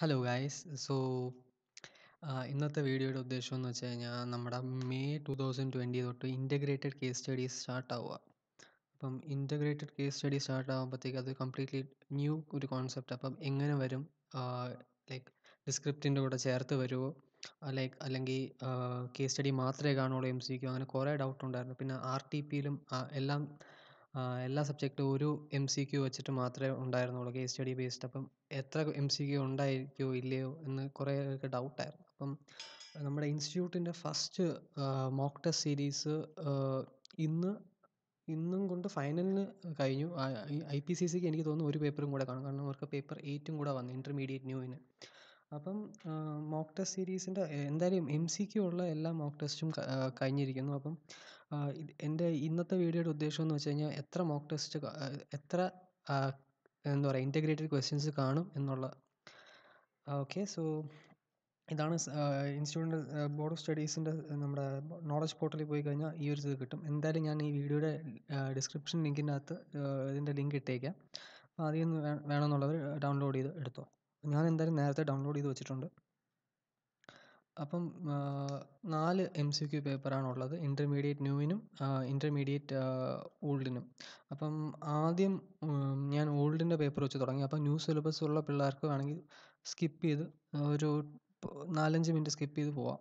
hello guys so ഇന്നത്തെ വീഡിയോയുടെ ഉദ്ദേശം എന്ന് വെച്ച് കഴിഞ്ഞാൽ നമ്മുടെ മെയ് ടു തൗസൻഡ് ട്വൻറ്റി തൊട്ട് ഇൻറ്റഗ്രേറ്റഡ് കേസ് സ്റ്റഡീസ് സ്റ്റാർട്ടാവുക അപ്പം ഇൻറ്റഗ്രേറ്റഡ് കേസ് സ്റ്റഡി സ്റ്റാർട്ടാകുമ്പോഴത്തേക്ക് അത് കംപ്ലീറ്റ്ലി ന്യൂ ഒരു കോൺസെപ്റ്റ് അപ്പം എങ്ങനെ വരും ലൈക്ക് ഡിസ്ക്രിപ്റ്റിൻ്റെ കൂടെ ചേർത്ത് വരുമോ ലൈക്ക് അല്ലെങ്കിൽ കേസ് സ്റ്റഡി മാത്രമേ കാണുള്ളൂ എം സി ക്യു അങ്ങനെ കുറേ ഡൗട്ട് ഉണ്ടായിരുന്നു പിന്നെ ആർ ടി പിയിലും എല്ലാം എല്ലാ സബ്ജക്റ്റും ഒരു എം സി ക്യൂ വെച്ചിട്ട് മാത്രമേ ഉണ്ടായിരുന്നുള്ളൂ കേസ് സ്റ്റഡി ബേസ്ഡ് അപ്പം എത്ര എം സി ക്യൂ ഉണ്ടായിരിക്കുമോ ഇല്ലയോ എന്ന് കുറേ പേർക്ക് ഡൗട്ടായിരുന്നു അപ്പം നമ്മുടെ ഇൻസ്റ്റിറ്റ്യൂട്ടിൻ്റെ ഫസ്റ്റ് മോക്ക് ടെസ്റ്റ് സീരീസ് ഇന്ന് ഇന്നും കൊണ്ട് ഫൈനലിന് കഴിഞ്ഞു ഐ പി സി സിക്ക് എനിക്ക് തോന്നുന്നു ഒരു പേപ്പറും കൂടെ കാണും കാരണം അവർക്ക് പേപ്പർ എയ്റ്റും കൂടെ വന്നു ഇൻ്റർമീഡിയറ്റ് ന്യൂവിന് അപ്പം മോക്ക് ടെസ്റ്റ് സീരീസിൻ്റെ എന്തായാലും എം സി ക്യൂ ഉള്ള എല്ലാ മോക്ക് ടെസ്റ്റും കഴിഞ്ഞിരിക്കുന്നു അപ്പം എൻ്റെ ഇന്നത്തെ വീഡിയോയുടെ ഉദ്ദേശം എന്ന് വെച്ച് കഴിഞ്ഞാൽ എത്ര മോക്ക് ടെസ്റ്റ് എത്ര എന്താ പറയുക ഇൻ്റഗ്രേറ്റഡ് ക്വസ്റ്റ്യൻസ് കാണും എന്നുള്ള ഓക്കെ സോ ഇതാണ് ഇൻസ്റ്റിറ്റ്യൂട്ട് ബോർഡ് ഓഫ് സ്റ്റഡീസിൻ്റെ നമ്മുടെ നോളജ് പോർട്ടലിൽ പോയി കഴിഞ്ഞാൽ ഈ ഒരു ഇത് കിട്ടും എന്തായാലും ഞാൻ ഈ വീഡിയോയുടെ ഡിസ്ക്രിപ്ഷൻ ലിങ്കിനകത്ത് അകത്ത് ഇതിൻ്റെ ലിങ്ക് ഇട്ടേക്കാം അപ്പോൾ അതിൽ നിന്ന് വേണമെന്നുള്ളവർ ഡൗൺലോഡ് ചെയ്ത് എടുത്തോ ഞാൻ എന്തായാലും നേരത്തെ ഡൗൺലോഡ് ചെയ്ത് വെച്ചിട്ടുണ്ട് അപ്പം നാല് എം സി ക്യു പേപ്പറാണുള്ളത് ഇൻ്റർമീഡിയറ്റ് ന്യൂവിനും ഇൻ്റർമീഡിയറ്റ് ഓൾഡിനും അപ്പം ആദ്യം ഞാൻ ഓൾഡിൻ്റെ പേപ്പർ വെച്ച് തുടങ്ങി അപ്പം ന്യൂ സിലബസ് ഉള്ള പിള്ളേർക്ക് വേണമെങ്കിൽ സ്കിപ്പ് ചെയ്ത് ഒരു നാലഞ്ച് മിനിറ്റ് സ്കിപ്പ് ചെയ്ത് പോവാം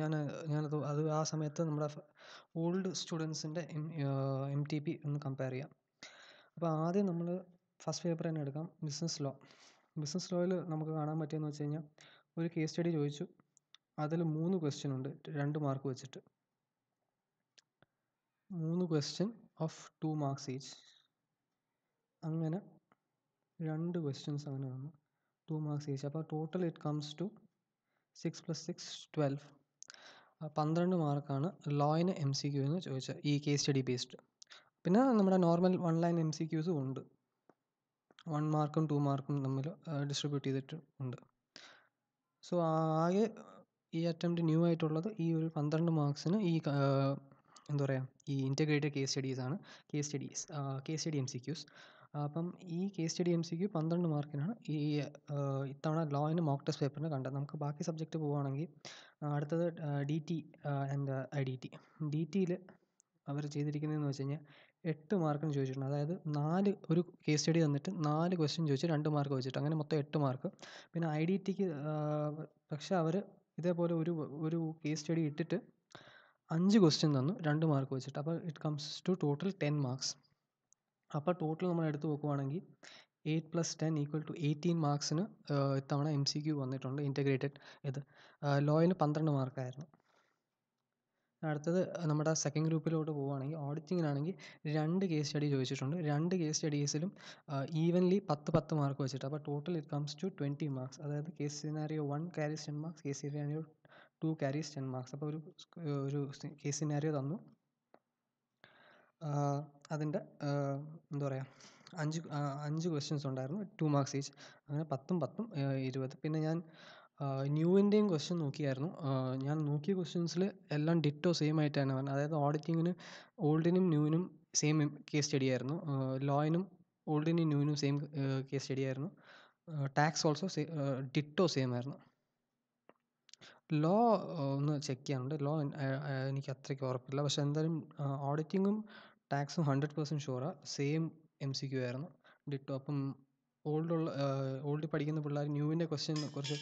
ഞാൻ ഞാനത് അത് ആ സമയത്ത് നമ്മുടെ ഓൾഡ് സ്റ്റുഡൻസിൻ്റെ എം ടി പി ഒന്ന് കമ്പയർ ചെയ്യാം അപ്പോൾ ആദ്യം നമ്മൾ ഫസ്റ്റ് പേപ്പർ തന്നെ എടുക്കാം ബിസിനസ് ലോ ബിസിനസ് ലോയിൽ നമുക്ക് കാണാൻ പറ്റിയെന്ന് വെച്ച് കഴിഞ്ഞാൽ ഒരു കേസ് സ്റ്റഡി ചോദിച്ചു അതിൽ മൂന്ന് ക്വസ്റ്റ്യൻ ഉണ്ട് രണ്ട് മാർക്ക് വെച്ചിട്ട് മൂന്ന് question of two marks each അങ്ങനെ രണ്ട് ക്വസ്റ്റ്യൻസ് അങ്ങനെ വന്നു ടു മാർക്സ് ഈച്ച് അപ്പോൾ total it comes to six plus six twelve പന്ത്രണ്ട് മാർക്കാണ് ലോയിന് എം സി ക്യു എന്ന് ചോദിച്ച ഈ കേസ് സ്റ്റഡി ബേസ്ഡ് പിന്നെ നമ്മുടെ normal one line M C ക്യൂസും ഉണ്ട് വൺ മാർക്കും ടു മാർക്കും തമ്മിൽ ഡിസ്ട്രിബ്യൂട്ട് ചെയ്തിട്ട് ഉണ്ട് സോ ആകെ ഈ അറ്റംപ്റ്റ് ന്യൂ ആയിട്ടുള്ളത് ഈ ഒരു പന്ത്രണ്ട് മാർക്സിന് ഈ എന്താ പറയുക ഈ ഇൻറ്റഗ്രേറ്റഡ് കേസ് സ്റ്റഡീസ് ആണ് case studies case study M C Qs അപ്പം ഈ case study M C Q പന്ത്രണ്ട് മാർക്കിനാണ് ഈ ഇത്തവണ ലോ ഇൻ മോക്ക് ടെസ്റ്റ് പേപ്പറിന് കണ്ടത് നമുക്ക് ബാക്കി സബ്ജക്റ്റ് പോവുകയാണെങ്കിൽ അടുത്തത് D T and I D T D ടിയിൽ അവർ ചെയ്തിരിക്കുന്നതെന്ന് വെച്ച് കഴിഞ്ഞാൽ എട്ട് മാർക്കിന് ചോദിച്ചിട്ടുണ്ട് അതായത് നാല് ഒരു കേസ് സ്റ്റഡി തന്നിട്ട് നാല് ക്വസ്റ്റ്യൻ ചോദിച്ച് രണ്ട് മാർക്ക് വെച്ചിട്ട് അങ്ങനെ മൊത്തം എട്ട് മാർക്ക് പിന്നെ ഐ ഡി ടിക്ക് പക്ഷേ അവർ ഇതേപോലെ ഒരു ഒരു കേസ് സ്റ്റഡി ഇട്ടിട്ട് അഞ്ച് ക്വസ്റ്റ്യൻ തന്നു രണ്ട് മാർക്ക് വെച്ചിട്ട് അപ്പോൾ it comes to total ten marks അപ്പോൾ ടോട്ടൽ നമ്മൾ എടുത്ത് നോക്കുവാണെങ്കിൽ eight plus ten equal to eighteen മാർക്സിന് ഇത്തവണ എം സി ക്യു വന്നിട്ടുണ്ട് ഇൻ്റഗ്രേറ്റഡ് ഇത് ലോയിന് പന്ത്രണ്ട് മാർക്കായിരുന്നു അടുത്തത് നമ്മുടെ സെക്കൻഡ് ഗ്രൂപ്പിലോട്ട് പോവുകയാണെങ്കിൽ ഓഡിറ്റിങ്ങിനാണെങ്കിൽ രണ്ട് കേസ് സ്റ്റഡി ചോദിച്ചിട്ടുണ്ട് രണ്ട് കേസ് സ്റ്റഡീസിലും ഈവൻലി പത്ത് പത്ത് മാർക്ക് വെച്ചിട്ട് അപ്പോൾ total it comes to twenty marks അതായത് case scenario one carries ten marks case scenario two carries ten marks അപ്പോൾ ഒരു ഒരു കേസ് സിനാരിയോ തന്നു അതിൻ്റെ എന്താ പറയുക അഞ്ച് അഞ്ച് ക്വസ്റ്റ്യൻസ് ഉണ്ടായിരുന്നു ടു മാർക്സ് ഈച്ച് അങ്ങനെ പത്തും പത്തും ഇരുപത് പിന്നെ ഞാൻ ന്യൂ ഇന്ത്യൻ ക്വസ്റ്റ്യൻ നോക്കിയായിരുന്നു ഞാൻ നോക്കിയ ക്വസ്റ്റ്യൻസിൽ എല്ലാം ഡിറ്റോ സെയിം ആയിട്ടാണ് തന്നെ അതായത് ഓഡിറ്റിങ്ങിന് ഓൾഡിനും ന്യൂവിനും സെയിം കേസ് സ്റ്റഡി ആയിരുന്നു ലോയിനും ഓൾഡിനും ന്യൂവിനും സെയിം കേസ് സ്റ്റഡി ആയിരുന്നു ടാക്സ് ഓൾസോ ഡിറ്റോ സെയിം ആയിരുന്നു ലോ ഒന്ന് ചെക്ക് ചെയ്യാനുണ്ട് ലോ എനിക്ക് അത്രയ്ക്ക് ഉറപ്പില്ല പക്ഷേ എന്തായാലും ഓഡിറ്റിങ്ങും ടാക്സും ഹൺഡ്രഡ് പെർസെൻറ്റ് ഷുവറാണ് സെയിം എം സി ക്യു ആയിരുന്നു ഡിറ്റോ അപ്പം ഓൾഡുള്ള ഓൾഡ് പഠിക്കുന്ന പിള്ളേർ ന്യൂവിൻ്റെ ക്വസ്റ്റ്യൻ കുറച്ച്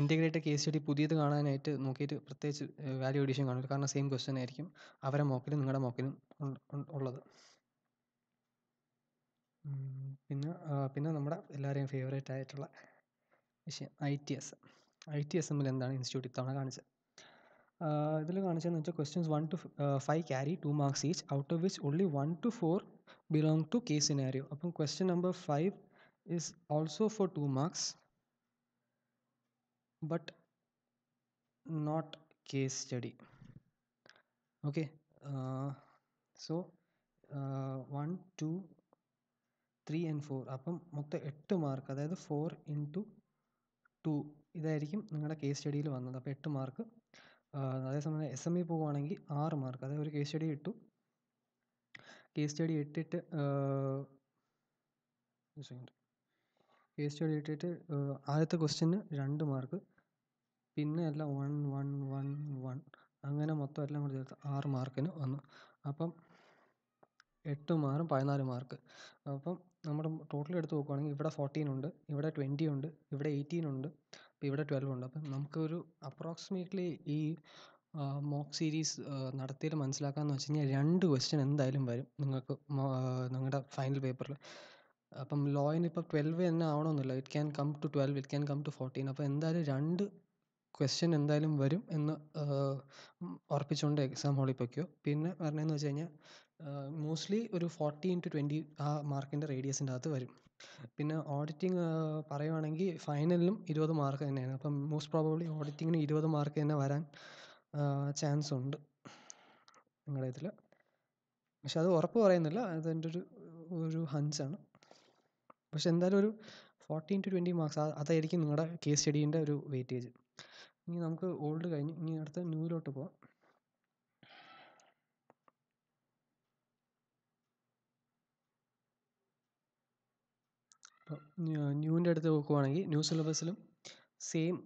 ഇൻ്റഗ്രേറ്റഡ് കേസ് സ്റ്റഡി പുതിയത് കാണാനായിട്ട് നോക്കിയിട്ട് പ്രത്യേകിച്ച് വാല്യൂ അഡീഷൻ കാണും കാരണം സെയിം ക്വസ്റ്റ്യൻ ആയിരിക്കും അവരെ മോക്കിലും നിങ്ങളുടെ മോക്കിലും ഉള്ളത് പിന്നെ പിന്നെ നമ്മുടെ എല്ലാവരെയും ഫേവറേറ്റ് ആയിട്ടുള്ള വിഷയം I T S I T S എമ്മിൽ എന്താണ് ഇൻസ്റ്റിറ്റ്യൂട്ട് ഇത്തവണ കാണിച്ചത് ഇതിൽ കാണിച്ചതെന്ന് വെച്ചാൽ questions one two five carry two marks each out of which only one two four belong to case scenario അപ്പം question number five is also for 2 marks but not case study okay uh, so uh, 1 2 three and four അപ്പം മൊത്തം എട്ട് mark അതായത് four into to ഇതായിരിക്കും നിങ്ങളുടെ case സ്റ്റഡിയിൽ വന്നത് അപ്പോൾ എട്ട് മാർക്ക് അതേസമയം എസ് എം ഇ e പോവുകയാണെങ്കിൽ ആറ് മാർക്ക് അതായത് ഒരു കേസ് സ്റ്റഡി ഇട്ടു കേസ് സ്റ്റഡി ഇട്ടിട്ട് സെക്കൻഡ് കേസ് സ്റ്റഡി ഇട്ടിട്ട് ആദ്യത്തെ ക്വസ്റ്റ്യന് രണ്ട് മാർക്ക് പിന്നെ എല്ലാം വൺ വൺ വൺ വൺ അങ്ങനെ മൊത്തം എല്ലാം കൂടി ചേർത്ത് ആറ് മാർക്കിന് വന്നു അപ്പം എട്ട് മാറും പതിനാല് മാർക്ക് അപ്പം നമ്മൾ ടോട്ടൽ എടുത്ത് നോക്കുവാണെങ്കിൽ ഇവിടെ ഫോർട്ടീൻ ഉണ്ട് ഇവിടെ ട്വൻറ്റി ഉണ്ട് ഇവിടെ എയ്റ്റീൻ ഉണ്ട് അപ്പോൾ ഇവിടെ ട്വൽവ് ഉണ്ട് അപ്പം നമുക്കൊരു അപ്രോക്സിമേറ്റ്ലി ഈ മോക്ക് സീരീസ് നടത്തിയിട്ട് മനസ്സിലാക്കാമെന്ന് വെച്ച് കഴിഞ്ഞാൽ രണ്ട് ക്വസ്റ്റ്യൻ എന്തായാലും വരും നിങ്ങൾക്ക് നിങ്ങളുടെ ഫൈനൽ പേപ്പറിൽ അപ്പം ലോയിന് ഇപ്പം ട്വൽവ് തന്നെ ആവണമെന്നില്ല it can come to twelve it can come to fourteen അപ്പം എന്തായാലും രണ്ട് ക്വസ്റ്റ്യൻ എന്തായാലും വരും എന്ന് ഉറപ്പിച്ചുകൊണ്ട് എക്സാം ഹാളിൽ പൊയ്ക്കോ പിന്നെ പറഞ്ഞതെന്ന് വെച്ച് കഴിഞ്ഞാൽ മോസ്റ്റ്ലി ഒരു ഫോർട്ടീൻ ടു ട്വൻറ്റി ആ മാർക്കിൻ്റെ റേഡിയസിൻ്റെ അകത്ത് വരും പിന്നെ ഓഡിറ്റിംഗ് പറയുവാണെങ്കിൽ ഫൈനലിലും ഇരുപത് മാർക്ക് തന്നെയാണ് അപ്പം മോസ്റ്റ് പ്രോബബ്ലി ഓഡിറ്റിങ്ങിന് ഇരുപത് മാർക്ക് തന്നെ വരാൻ ചാൻസ് ഉണ്ട് നിങ്ങളുടെ ഇതിൽ പക്ഷെ അത് ഉറപ്പ് പറയുന്നില്ല അതെൻ്റെ ഒരു ഒരു ഹഞ്ചാണ് പക്ഷേ എന്തായാലും ഒരു ഫോർട്ടീൻ ടു ട്വൻറ്റി മാർക്സ് അതായിരിക്കും നിങ്ങളുടെ കേസ് സ്റ്റഡീൻ്റെ ഒരു വെയിറ്റേജ് ഇനി നമുക്ക് ഓൾഡ് കഴിഞ്ഞു ഇനി അടുത്ത ന്യൂവിലോട്ട് പോകാം ന്യൂവിൻ്റെ അടുത്ത് നോക്കുവാണെങ്കിൽ ന്യൂ സിലബസിലും same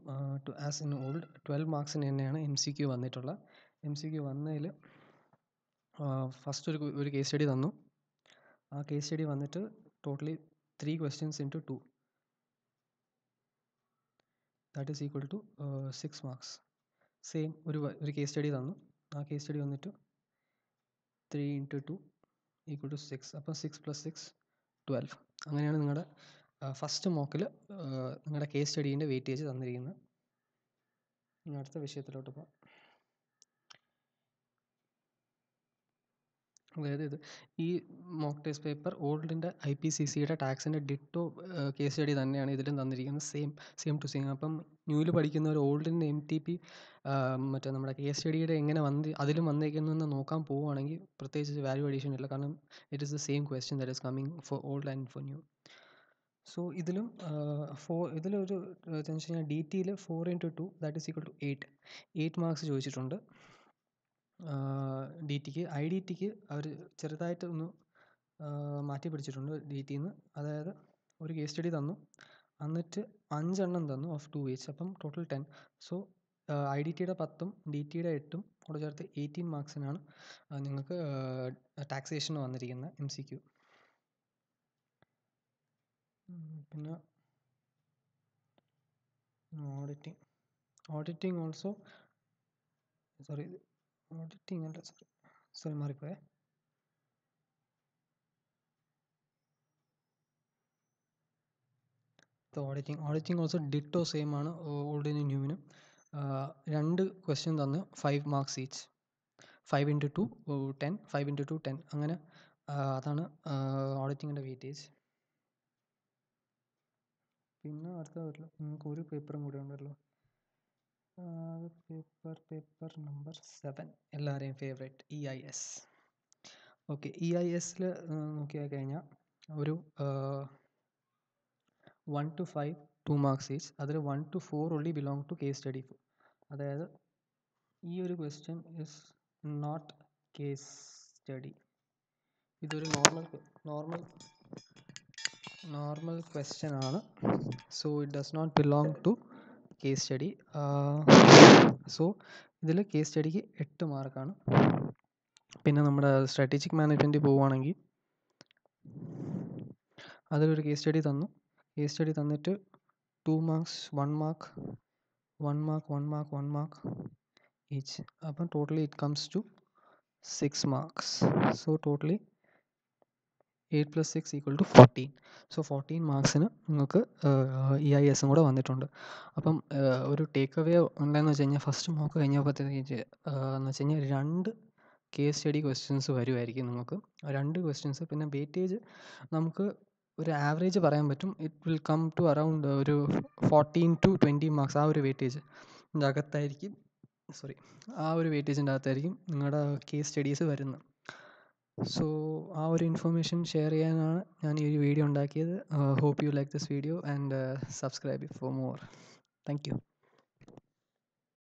to as in old twelve മാർക്സിന് തന്നെയാണ് എം സി ക്യു വന്നിട്ടുള്ള എം സി ക്യു വന്നതിൽ ഫസ്റ്റ് ഒരു ഒരു കേസ് സ്റ്റഡി തന്നു ആ കേസ് സ്റ്റഡി വന്നിട്ട് totally 3 questions into 2 that is equal to uh, 6 marks same ഒരു ഒരു കേസ് സ്റ്റഡി തന്നു ആ കേസ് സ്റ്റഡി വന്നിട്ട് three into two equal to six അപ്പോൾ സിക്സ് പ്ലസ് സിക്സ് ട്വൽവ് അങ്ങനെയാണ് നിങ്ങളുടെ ഫസ്റ്റ് മോക്കിൽ നിങ്ങളുടെ കേസ് സ്റ്റഡീൻ്റെ വെയിറ്റേജ് തന്നിരിക്കുന്നത് ഇനി അടുത്ത വിഷയത്തിലോട്ട് പോകാം അതായത് ഇത് ഈ മോക്ക് ടെസ്റ്റ് പേപ്പർ ഓൾഡിൻ്റെ ഐ പി സി സിയുടെ ടാക്സിൻ്റെ ഡിറ്റോ കേസ് സ്റ്റഡി തന്നെയാണ് ഇതിലും തന്നിരിക്കുന്നത് സെയിം സെയിം ടു സെയിം അപ്പം ന്യൂവിൽ പഠിക്കുന്നവർ ഓൾഡിൻ്റെ എം ടി പി മറ്റേ നമ്മുടെ കേസ് സ്റ്റഡിയുടെ എങ്ങനെ വന്ന് അതിലും വന്നേക്കുന്നതെന്ന് നോക്കാൻ പോവുകയാണെങ്കിൽ പ്രത്യേകിച്ച് വാല്യൂ അഡീഷൻ ഇല്ല കാരണം it is the same question that is coming for old and for new so ഇതിലും ഫോർ ഇതിലൊരു വെച്ച് കഴിഞ്ഞാൽ ഡി ടിയിൽ four into two that is equal to eight eight marks ചോദിച്ചിട്ടുണ്ട് ഡി ടിക്ക് ഐ ഡി ടിക്ക് അവർ ചെറുതായിട്ട് ഒന്ന് മാറ്റി പിടിച്ചിട്ടുണ്ട് ഡി ടിയിൽ നിന്ന് അതായത് ഒരു കേസ് സ്റ്റഡി തന്നു എന്നിട്ട് അഞ്ചെണ്ണം തന്നു ഓഫ് ടു വേസ് അപ്പം total ten so I D ടിയുടെ പത്തും ഡി ടിയുടെ എട്ടും കൂടെ ചേർത്ത് എയ്റ്റീൻ മാർക്സിനാണ് നിങ്ങൾക്ക് ടാക്സേഷൻ വന്നിരിക്കുന്നത് എം സി ക്യു പിന്നെ auditing auditing also sorry auditing അല്ല സോറി സോറി മാറിപ്പോയേ auditing auditing also ditto same ആണ് ഓൾഡിനും ന്യൂവിനും രണ്ട് ക്വസ്റ്റ്യൻ തന്ന് five marks each five into two ten five into two ten അങ്ങനെ അതാണ് ഓഡിറ്റിങ്ങിൻ്റെ വെയിറ്റേജ് പിന്നെ അടുത്ത വരില്ല നിങ്ങൾക്ക് ഒരു പേപ്പറും കൂടെ ഉണ്ടല്ലോ പേപ്പർ പേപ്പർ നമ്പർ സെവൻ എല്ലാവരെയും favourite E I S okay E I എസിൽ നോക്കിയാൽ കഴിഞ്ഞാൽ ഒരു one two five two marks each അതിൽ one two four only belong to case study അതായത് ഈ ഒരു question is not case study ഇതൊരു നോർമൽ നോർമൽ നോർമൽ ക്വസ്റ്റ്യൻ ആണ് so it does not belong to case study so ഇതിൽ case സ്റ്റഡിക്ക് എട്ട് മാർക്കാണ് പിന്നെ നമ്മുടെ സ്ട്രാറ്റജിക് മാനേജ്മെൻറ്റ് പോവുകയാണെങ്കിൽ അതിലൊരു കേസ് സ്റ്റഡി തന്നു കേസ് സ്റ്റഡി തന്നിട്ട് two marks one mark one mark one mark one mark each അപ്പം totally it comes to six marks so totally eight plus six equal to fourteen so fourteen മാർക്സിന് നിങ്ങൾക്ക് E I എസും കൂടെ വന്നിട്ടുണ്ട് അപ്പം ഒരു take away ഉണ്ടെന്ന് വെച്ച് കഴിഞ്ഞാൽ ഫസ്റ്റ് മോക്ക് കഴിഞ്ഞപ്പോഴത്തേക്ക് എന്ന് വെച്ച് കഴിഞ്ഞാൽ രണ്ട് കേസ് സ്റ്റഡി ക്വസ്റ്റ്യൻസ് വരുമായിരിക്കും നിങ്ങൾക്ക് രണ്ട് ക്വസ്റ്റ്യൻസ് പിന്നെ വെയിറ്റേജ് നമുക്ക് ഒരു ആവറേജ് പറയാൻ പറ്റും it will come to around ഒരു ഫോർട്ടീൻ ടു ട്വൻറ്റി മാർക്സ് ആ ഒരു വെയിറ്റേജ് അകത്തായിരിക്കും സോറി ആ ഒരു വെയിറ്റേജിൻ്റെ അകത്തായിരിക്കും നിങ്ങളുടെ കേസ് സ്റ്റഡീസ് വരുന്നത് സോ ആ ഒരു ഇൻഫോർമേഷൻ ഷെയർ ചെയ്യാനാണ് ഞാൻ ഈ ഒരു വീഡിയോ ഉണ്ടാക്കിയത് hope you like this video and subscribe for more thank U